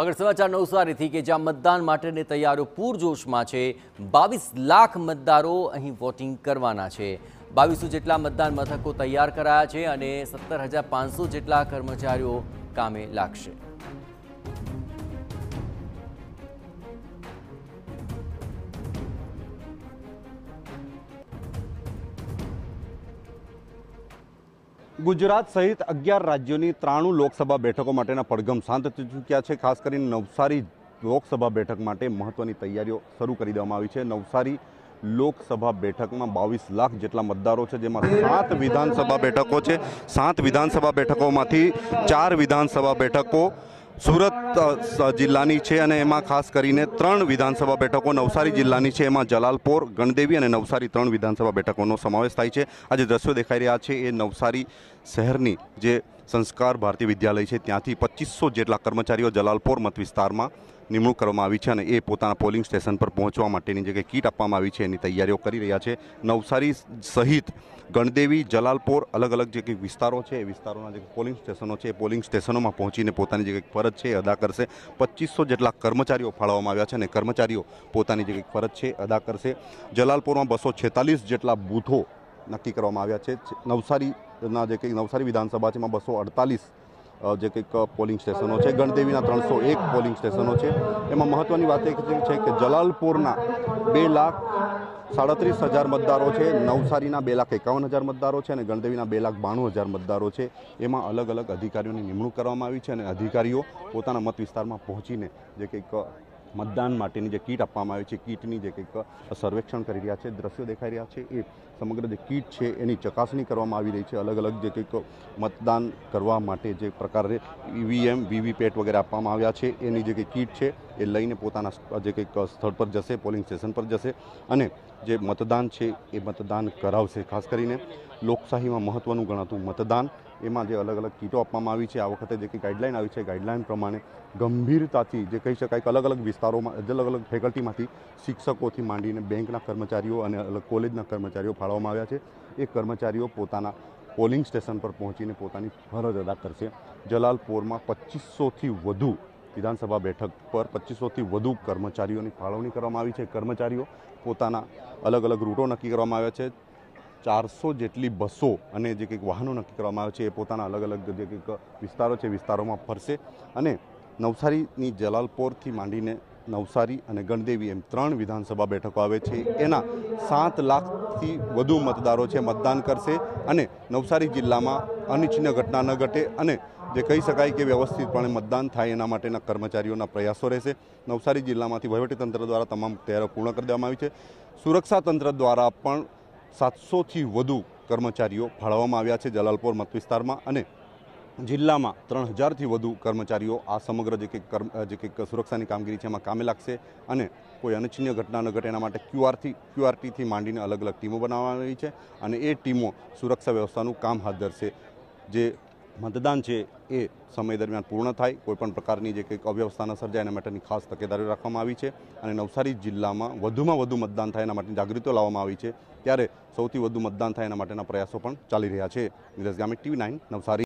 આગળ સમાચાર નવસારીથી કે જ્યાં મતદાન માટેની તૈયારીઓ પૂરજોશમાં છે બાવીસ લાખ મતદારો અહીં વોટિંગ કરવાના છે બાવીસો જેટલા મતદાન મથકો તૈયાર કરાયા છે અને સત્તર જેટલા કર્મચારીઓ કામે લાગશે ગુજરાત સહિત અગિયાર રાજ્યોની ત્રાણું લોકસભા બેઠકો માટેના પડઘમ શાંત થઈ ચૂક્યા છે ખાસ કરીને નવસારી લોકસભા બેઠક માટે મહત્ત્વની તૈયારીઓ શરૂ કરી દેવામાં આવી છે નવસારી લોકસભા બેઠકમાં બાવીસ લાખ જેટલા મતદારો છે જેમાં સાત વિધાનસભા બેઠકો છે સાત વિધાનસભા બેઠકોમાંથી ચાર વિધાનસભા બેઠકો સુરત જિલ્લાની છે અને એમાં ખાસ કરીને ત્રણ વિધાનસભા બેઠકો નવસારી જિલ્લાની છે એમાં જલાલપોર ગણદેવી અને નવસારી ત્રણ વિધાનસભા બેઠકોનો સમાવેશ થાય છે આ જે દ્રશ્યો દેખાઈ રહ્યા છે એ નવસારી શહેરની જે સંસ્કાર ભારતી વિદ્યાલય છે ત્યાંથી પચીસો જેટલા કર્મચારીઓ જલાલપોર મત વિસ્તારમાં નિમણૂક કરવામાં આવી છે અને એ પોતાના પોલિંગ સ્ટેશન પર પહોંચવા માટેની જે કંઈ કીટ આપવામાં આવી છે એની તૈયારીઓ કરી રહ્યા છે નવસારી સહિત ગણદેવી જલાલપોર અલગ અલગ જે કંઈક વિસ્તારો છે એ વિસ્તારોના જે પોલિંગ સ્ટેશનો છે એ પોલિંગ સ્ટેશનોમાં પહોંચીને પોતાની જે કંઈક ફરજ છે અદા કરશે પચીસો જેટલા કર્મચારીઓ ફાળવવામાં આવ્યા છે અને કર્મચારીઓ પોતાની જે કંઈક ફરજ છે અદા કરશે જલાલપોરમાં બસો છેતાલીસ જેટલા બૂથો નક્કી કરવામાં આવ્યા છે નવસારીના જે કંઈક નવસારી વિધાનસભા છે એમાં બસો અડતાલીસ જે કંઈક પોલિંગ સ્ટેશનો છે ગણદેવીના ત્રણસો એક પોલિંગ સ્ટેશનો છે એમાં મહત્ત્વની વાત એ છે કે જલાલપુરના બે લાખ સાડત્રીસ હજાર મતદારો છે નવસારીના બે લાખ એકાવન હજાર મતદારો છે અને ગણદેવીના બે લાખ બાણું હજાર મતદારો છે એમાં અલગ અલગ અધિકારીઓની નિમણૂક કરવામાં આવી છે અને અધિકારીઓ પોતાના મત વિસ્તારમાં પહોંચીને જે કંઈક મતદાન માટેની જે કીટ આપવામાં આવી છે કીટની જે કંઈક સર્વેક્ષણ કરી રહ્યા છે દ્રશ્યો દેખાઈ રહ્યા છે એ સમગ્ર જે કીટ છે એની ચકાસણી કરવામાં આવી રહી છે અલગ અલગ જે કંઈક મતદાન કરવા માટે જે પ્રકારે ઈવીએમ વીવીપેટ વગેરે આપવામાં આવ્યા છે એની જે કંઈ કીટ છે એ લઈને પોતાના જે કંઈક સ્થળ પર જશે પોલિંગ સ્ટેશન પર જશે અને જે મતદાન છે એ મતદાન કરાવશે ખાસ કરીને લોકશાહીમાં મહત્ત્વનું ગણાતું મતદાન એમાં જે અલગ અલગ કીટો આપવામાં આવી છે આ વખતે જે કંઈ ગાઈડલાઇન આવી છે ગાઈડલાઇન પ્રમાણે ગંભીરતાથી જે કહી શકાય કે અલગ અલગ વિસ્તારોમાં અલગ અલગ ફેકલ્ટીમાંથી શિક્ષકોથી માંડીને બેંકના કર્મચારીઓ અને અલગ કોલેજના કર્મચારીઓ ફાળવામાં આવ્યા છે એ કર્મચારીઓ પોતાના પોલિંગ સ્ટેશન પર પહોંચીને પોતાની ફરજ અદા કરશે જલાલપોરમાં પચીસોથી વધુ વિધાનસભા બેઠક પર પચીસોથી વધુ કર્મચારીઓની ફાળવણી કરવામાં આવી છે કર્મચારીઓ પોતાના અલગ અલગ રૂટો નક્કી કરવામાં આવ્યા છે ચારસો જેટલી બસો અને જે કંઈક વાહનો નક્કી કરવામાં આવે છે એ પોતાના અલગ અલગ જે કંઈક વિસ્તારો છે વિસ્તારોમાં ફરશે અને નવસારીની જલાલપોરથી માંડીને નવસારી અને ગણદેવી એમ ત્રણ વિધાનસભા બેઠકો આવે છે એના સાત લાખથી વધુ મતદારો છે મતદાન કરશે અને નવસારી જિલ્લામાં અનિચ્છનીય ઘટના ન ઘટે અને જે કહી શકાય કે વ્યવસ્થિતપણે મતદાન થાય એના માટેના કર્મચારીઓના પ્રયાસો રહેશે નવસારી જિલ્લામાંથી વહીવટીતંત્ર દ્વારા તમામ તૈયારીઓ પૂર્ણ કરી દેવામાં આવી છે સુરક્ષા તંત્ર દ્વારા પણ સાતસોથી વધુ કર્મચારીઓ ફાળવવામાં આવ્યા છે જલાલપોર મતવિસ્તારમાં અને જિલ્લામાં ત્રણ હજારથી વધુ કર્મચારીઓ આ સમગ્ર જે કંઈક જે કંઈક સુરક્ષાની કામગીરી છે એમાં કામે લાગશે અને કોઈ અનિચ્છનીય ઘટના ન ઘટે એના માટે ક્યુઆરથી ક્યુઆરટીથી માંડીને અલગ અલગ ટીમો આવી છે અને એ ટીમો સુરક્ષા વ્યવસ્થાનું કામ હાથ ધરશે જે મતદાન છે એ સમય દરમિયાન પૂર્ણ થાય કોઈપણ પ્રકારની જે કંઈક અવ્યવસ્થા ન સર્જાય એના માટેની ખાસ તકેદારી રાખવામાં આવી છે અને નવસારી જિલ્લામાં વધુમાં વધુ મતદાન થાય એના માટેની જાગૃતિઓ લાવવામાં આવી છે ત્યારે સૌથી વધુ મતદાન થાય એના માટેના પ્રયાસો પણ ચાલી રહ્યા છે નિરજ ગામિત ટીવી નાઇન નવસારી